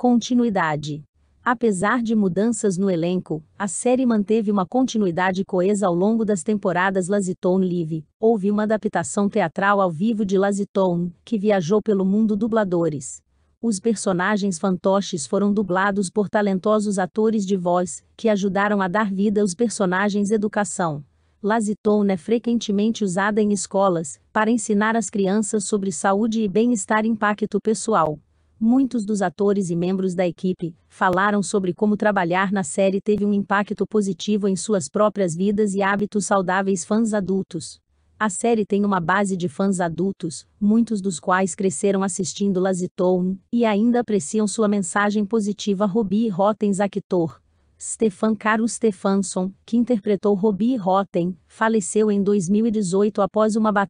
Continuidade. Apesar de mudanças no elenco, a série manteve uma continuidade coesa ao longo das temporadas Lazitone Live. Houve uma adaptação teatral ao vivo de Lazitone, que viajou pelo mundo dubladores. Os personagens fantoches foram dublados por talentosos atores de voz, que ajudaram a dar vida aos personagens educação. Lazitone é frequentemente usada em escolas, para ensinar as crianças sobre saúde e bem-estar impacto pessoal Muitos dos atores e membros da equipe falaram sobre como trabalhar na série teve um impacto positivo em suas próprias vidas e hábitos saudáveis fãs adultos. A série tem uma base de fãs adultos, muitos dos quais cresceram assistindo Lazitone e ainda apreciam sua mensagem positiva. Robbie Rottens, actor. Stefan Caro Stefansson, que interpretou Robbie Rotten, faleceu em 2018 após uma batalha.